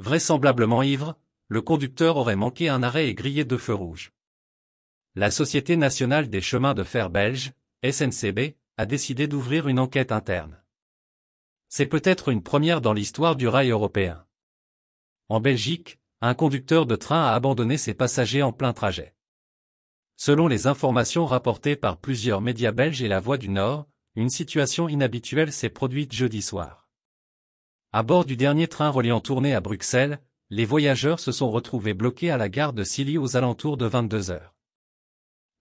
Vraisemblablement ivre, le conducteur aurait manqué un arrêt et grillé deux feux rouges. La Société nationale des chemins de fer belges SNCB, a décidé d'ouvrir une enquête interne. C'est peut-être une première dans l'histoire du rail européen. En Belgique, un conducteur de train a abandonné ses passagers en plein trajet. Selon les informations rapportées par plusieurs médias belges et La Voix du Nord, une situation inhabituelle s'est produite jeudi soir. À bord du dernier train reliant Tournai à Bruxelles, les voyageurs se sont retrouvés bloqués à la gare de Silly aux alentours de 22 heures.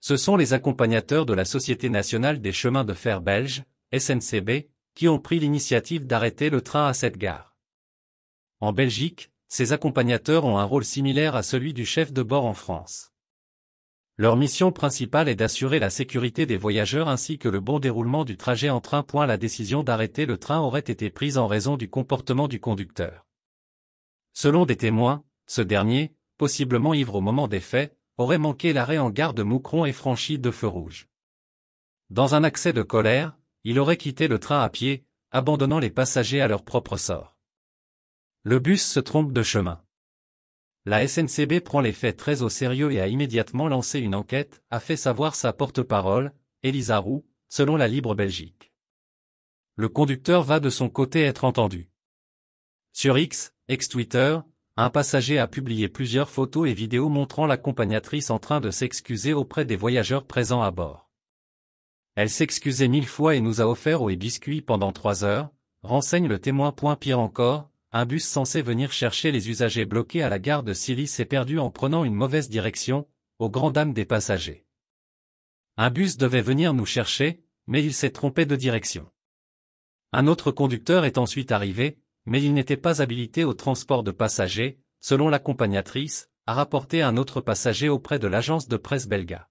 Ce sont les accompagnateurs de la Société nationale des chemins de fer belges, SNCB, qui ont pris l'initiative d'arrêter le train à cette gare. En Belgique, ces accompagnateurs ont un rôle similaire à celui du chef de bord en France. Leur mission principale est d'assurer la sécurité des voyageurs ainsi que le bon déroulement du trajet en train. point. La décision d'arrêter le train aurait été prise en raison du comportement du conducteur. Selon des témoins, ce dernier, possiblement ivre au moment des faits, aurait manqué l'arrêt en gare de Moucron et franchi de feux rouges. Dans un accès de colère, il aurait quitté le train à pied, abandonnant les passagers à leur propre sort. Le bus se trompe de chemin. La SNCB prend les faits très au sérieux et a immédiatement lancé une enquête, a fait savoir sa porte-parole, Elisa Roux, selon la Libre Belgique. Le conducteur va de son côté être entendu. Sur X, ex-Twitter, un passager a publié plusieurs photos et vidéos montrant l'accompagnatrice en train de s'excuser auprès des voyageurs présents à bord. Elle s'excusait mille fois et nous a offert au et biscuits pendant trois heures, renseigne le témoin. Point pire encore, un bus censé venir chercher les usagers bloqués à la gare de Silly s'est perdu en prenant une mauvaise direction, au grand dam des passagers. Un bus devait venir nous chercher, mais il s'est trompé de direction. Un autre conducteur est ensuite arrivé, mais il n'était pas habilité au transport de passagers, selon l'accompagnatrice, à rapporter un autre passager auprès de l'agence de presse belga.